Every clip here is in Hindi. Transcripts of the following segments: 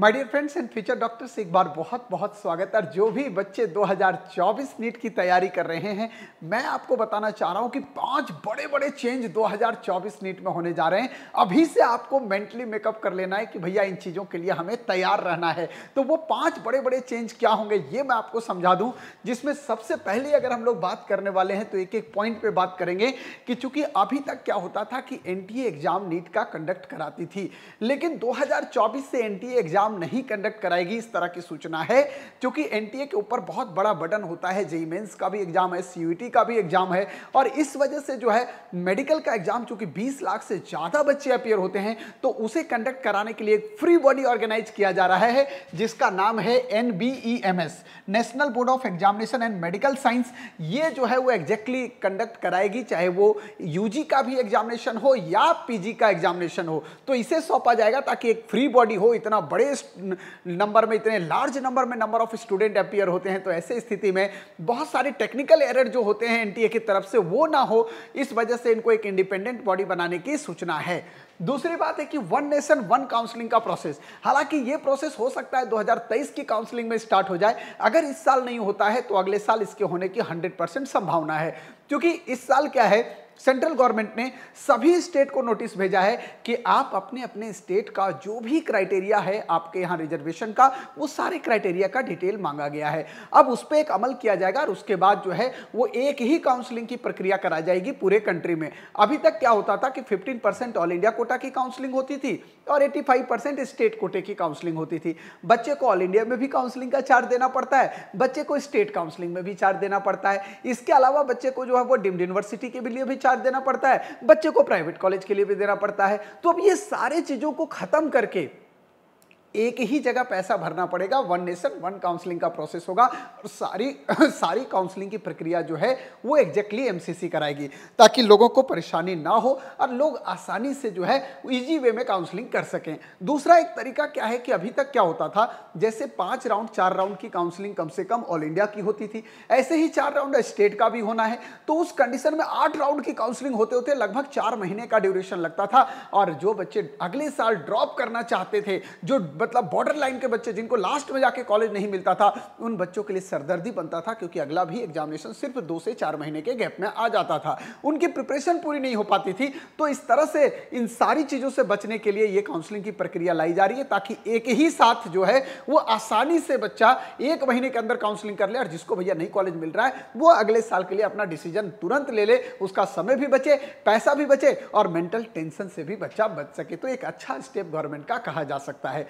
my dear friends and future doctors एक बार बहुत बहुत स्वागत है जो भी बच्चे 2024 नीट की तैयारी कर रहे हैं मैं आपको बताना चाह रहा हूं कि पांच बड़े बड़े चेंज 2024 नीट में होने जा रहे हैं अभी से आपको मेंटली मेकअप कर लेना है कि भैया इन चीज़ों के लिए हमें तैयार रहना है तो वो पाँच बड़े बड़े चेंज क्या होंगे ये मैं आपको समझा दूँ जिसमें सबसे पहले अगर हम लोग बात करने वाले हैं तो एक एक पॉइंट पर बात करेंगे कि चूंकि अभी तक क्या होता था कि एन एग्ज़ाम नीट का कंडक्ट कराती थी लेकिन दो से एन एग्ज़ाम एग्जाम नहीं कंडक्ट कराएगी इस तरह की सूचना है क्योंकि एनटीए के ऊपर बहुत बड़ा बटन होता है जेई मेन्स का भी एग्जाम है सीयूटी का भी एग्जाम है और इस वजह से जो है मेडिकल का एग्जाम चूंकि बीस लाख से ज़्यादा बच्चे अपेयर होते हैं तो उसे कंडक्ट कराने के लिए फ्री बॉडी ऑर्गेनाइज किया जा रहा है जिसका नाम है N National Board of Examination and Medical Science ये जो है वो एग्जैक्टली कंडक्ट कराएगी चाहे वो यूजी का भी एग्जामिनेशन हो या पीजी का एग्जामिनेशन हो तो इसे सौंपा जाएगा ताकि एक फ्री बॉडी हो इतना बड़े नंबर में इतने लार्ज नंबर में नंबर ऑफ स्टूडेंट अपियर होते हैं तो ऐसे स्थिति में बहुत सारे टेक्निकल एरर जो होते हैं एनटीए की तरफ से वो ना हो इस वजह से इनको एक इंडिपेंडेंट बॉडी बनाने की सूचना है दूसरी बात है कि वन नेशन वन काउंसलिंग का प्रोसेस हालांकि ये प्रोसेस हो सकता है 2023 की काउंसलिंग में स्टार्ट हो जाए अगर इस साल नहीं होता है तो अगले साल इसके होने की 100 परसेंट संभावना है क्योंकि इस साल क्या है सेंट्रल गवर्नमेंट ने सभी स्टेट को नोटिस भेजा है कि आप अपने अपने स्टेट का जो भी क्राइटेरिया है आपके यहाँ रिजर्वेशन का वो सारे क्राइटेरिया का डिटेल मांगा गया है अब उस पर एक अमल किया जाएगा और उसके बाद जो है वो एक ही काउंसलिंग की प्रक्रिया कराई जाएगी पूरे कंट्री में अभी तक क्या होता था कि फिफ्टीन ऑल इंडिया कोटा की काउंसलिंग होती थी और 85% स्टेट कोटे की काउंसलिंग होती थी बच्चे को ऑल इंडिया में भी काउंसलिंग का चार्ज देना पड़ता है बच्चे को स्टेट काउंसलिंग में भी चार्ज देना पड़ता है इसके अलावा बच्चे को जो है वो डिम्ड यूनिवर्सिटी के लिए भी चार्ज देना पड़ता है बच्चे को प्राइवेट कॉलेज के लिए भी देना पड़ता है तो अब ये सारे चीज़ों को ख़त्म करके एक ही जगह पैसा भरना पड़ेगा वन नेशन वन काउंसलिंग का प्रोसेस होगा और सारी सारी काउंसलिंग की प्रक्रिया जो है वो एग्जैक्टली एमसीसी कराएगी ताकि लोगों को परेशानी ना हो और लोग आसानी से जो है ईजी वे में काउंसलिंग कर सकें दूसरा एक तरीका क्या है कि अभी तक क्या होता था जैसे पाँच राउंड चार राउंड की काउंसलिंग कम से कम ऑल इंडिया की होती थी ऐसे ही चार राउंड स्टेट का भी होना है तो उस कंडीशन में आठ राउंड की काउंसलिंग होते होते लगभग चार महीने का ड्यूरेशन लगता था और जो बच्चे अगले साल ड्रॉप करना चाहते थे जो मतलब बॉर्डर लाइन के बच्चे जिनको लास्ट में जाके कॉलेज नहीं मिलता था उन बच्चों के लिए सरदर्दी बनता था क्योंकि अगला भी एग्जामिनेशन सिर्फ दो से चार महीने के गैप में आ जाता था उनकी प्रिपरेशन पूरी नहीं हो पाती थी तो इस तरह से इन सारी चीज़ों से बचने के लिए ये काउंसलिंग की प्रक्रिया लाई जा रही है ताकि एक ही साथ जो है वो आसानी से बच्चा एक महीने के अंदर काउंसलिंग कर ले और जिसको भैया नहीं कॉलेज मिल रहा है वो अगले साल के लिए अपना डिसीजन तुरंत ले ले उसका समय भी बचे पैसा भी बचे और मेंटल टेंशन से भी बच्चा बच सके तो एक अच्छा स्टेप गवर्नमेंट का कहा जा सकता है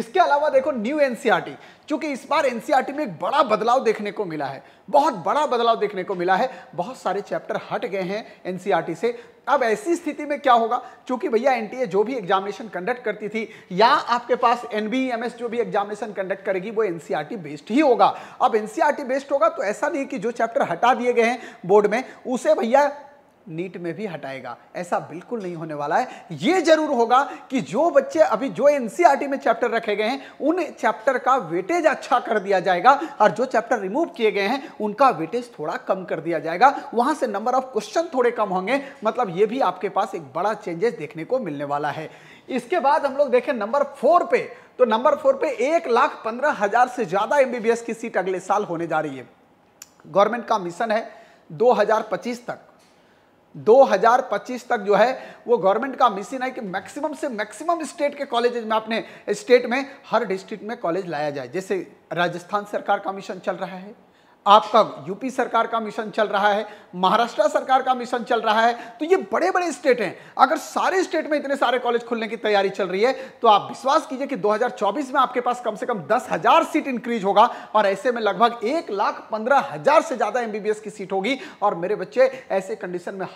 इसके अलावा देखो न्यू एनसीईआरटी क्योंकि इस बार एनसीईआरटी e में एक बड़ा बदलाव देखने को मिला है बहुत बड़ा बदलाव देखने को मिला है बहुत सारे चैप्टर हट गए हैं एनसीईआरटी e से अब ऐसी स्थिति में क्या होगा क्योंकि भैया एनटीए e जो भी एग्जामिनेशन कंडक्ट करती थी या आपके पास एनबीएमएस जो भी एग्जामिनेशन कंडक्ट करेगी वो एनसीईआरटी बेस्ड ही होगा अब एनसीईआरटी बेस्ड होगा तो ऐसा नहीं कि जो चैप्टर हटा दिए गए हैं बोर्ड में उसे भैया नीट में भी हटाएगा ऐसा बिल्कुल नहीं होने वाला है ये जरूर होगा कि जो बच्चे अभी जो एनसीआरटी में चैप्टर रखे गए हैं उन चैप्टर का वेटेज अच्छा कर दिया जाएगा और जो चैप्टर रिमूव किए गए हैं उनका वेटेज थोड़ा कम कर दिया जाएगा वहां से नंबर ऑफ क्वेश्चन थोड़े कम होंगे मतलब ये भी आपके पास एक बड़ा चेंजेस देखने को मिलने वाला है इसके बाद हम लोग देखें नंबर फोर पे तो नंबर फोर पे एक लाख पंद्रह हजार से ज्यादा एमबीबीएस की सीट अगले साल होने जा रही है गवर्नमेंट का मिशन है 2025 तक 2025 तक जो है वो गवर्नमेंट का मिशन है कि मैक्सिमम से मैक्सिमम स्टेट के कॉलेजेस में अपने स्टेट में हर डिस्ट्रिक्ट में कॉलेज लाया जाए जैसे राजस्थान सरकार का मिशन चल रहा है आपका यूपी सरकार का मिशन चल रहा है महाराष्ट्र सरकार का मिशन चल रहा है तो ये बड़े बड़े स्टेट हैं अगर सारे स्टेट में इतने सारे कॉलेज खुलने की तैयारी चल रही है तो आप विश्वास कीजिए कि 2024 में आपके पास कम से कम दस हजार सीट इंक्रीज होगा और ऐसे में लगभग एक लाख पंद्रह हजार से ज्यादा एमबीबीएस की सीट होगी और मेरे बच्चे ऐसे कंडीशन में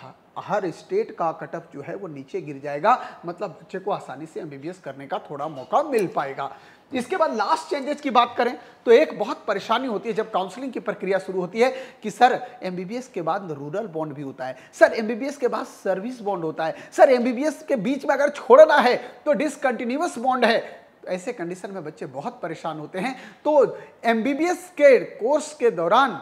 हर स्टेट का कट ऑफ जो है वो नीचे गिर जाएगा मतलब बच्चे को आसानी से एमबीबीएस करने का थोड़ा मौका मिल पाएगा इसके बाद लास्ट चेंजेस की बात करें तो एक बहुत परेशानी होती है जब काउंसलिंग की प्रक्रिया शुरू होती है कि सर एमबीबीएस के बाद रूरल बॉन्ड भी होता है सर एमबीबीएस के बाद सर्विस बॉन्ड होता है सर एमबीबीएस के बीच में अगर छोड़ना है तो डिसकंटिन्यूस बॉन्ड है ऐसे कंडीशन में बच्चे बहुत परेशान होते हैं तो एमबीबीएस के कोर्स के दौरान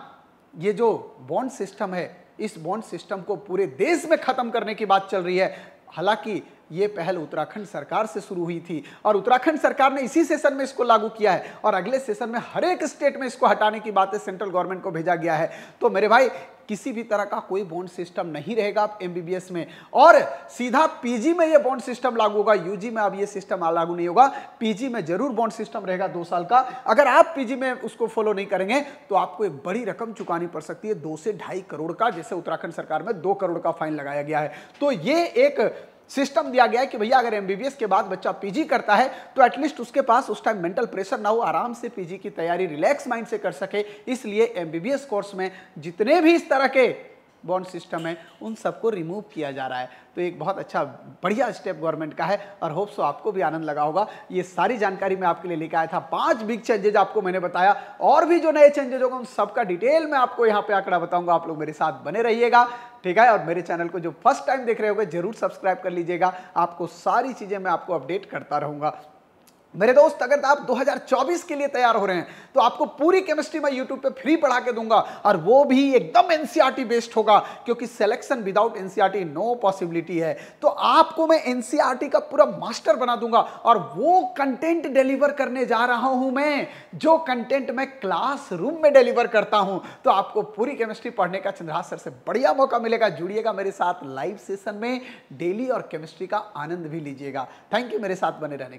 ये जो बॉन्ड सिस्टम है इस बॉन्ड सिस्टम को पूरे देश में खत्म करने की बात चल रही है हालांकि ये पहल उत्तराखंड सरकार से शुरू हुई थी और उत्तराखंड सरकार ने इसी सेशन में इसको लागू किया है और अगले सेशन में हर एक स्टेट में इसको हटाने की बातें सेंट्रल गवर्नमेंट को भेजा गया है तो मेरे भाई किसी भी तरह का कोई बॉन्ड सिस्टम नहीं रहेगा आप एमबीबीएस में और सीधा पीजी में ये बॉन्ड सिस्टम लागू होगा यूजी में अब ये सिस्टम लागू नहीं होगा पीजी में जरूर बॉन्ड सिस्टम रहेगा दो साल का अगर आप पीजी में उसको फॉलो नहीं करेंगे तो आपको एक बड़ी रकम चुकानी पड़ सकती है दो से ढाई करोड़ का जैसे उत्तराखंड सरकार में दो करोड़ का फाइन लगाया गया है तो ये एक सिस्टम दिया गया है कि भैया अगर एमबीबीएस के बाद बच्चा पीजी करता है तो एटलीस्ट उसके पास उस टाइम मेंटल प्रेशर ना हो आराम से पीजी की तैयारी रिलैक्स माइंड से कर सके इसलिए एमबीबीएस कोर्स में जितने भी इस तरह के बॉन्ड सिस्टम है उन सबको रिमूव किया जा रहा है तो एक बहुत अच्छा बढ़िया स्टेप गवर्नमेंट का है और होप सो तो आपको भी आनंद लगा होगा ये सारी जानकारी मैं आपके लिए लेकर आया था पांच बिग चेंजेज आपको मैंने बताया और भी जो नए चेंजेज होगा उन सबका डिटेल में आपको यहाँ पे आंकड़ा बताऊंगा आप लोग मेरे साथ बने रहिएगा ठीक है और मेरे चैनल को जो फर्स्ट टाइम देख रहे हो जरूर सब्सक्राइब कर लीजिएगा आपको सारी चीज़ें मैं आपको अपडेट करता रहूंगा मेरे दोस्त अगर आप 2024 के लिए तैयार हो रहे हैं तो आपको पूरी केमिस्ट्री मैं यूट्यूब पे फ्री पढ़ा के दूंगा और वो भी एकदम एनसीआरटी बेस्ड e होगा क्योंकि selection without NCERT no possibility है तो आपको मैं एनसीआरटी e का पूरा मास्टर बना दूंगा और वो कंटेंट डिलीवर करने जा रहा हूं मैं जो कंटेंट मैं क्लास में डिलीवर करता हूं तो आपको पूरी केमिस्ट्री पढ़ने का चंद्रासर सर से बढ़िया मौका मिलेगा जुड़िएगा मेरे साथ लाइव सेशन में डेली और केमिस्ट्री का आनंद भी लीजिएगा थैंक यू मेरे साथ बने रहने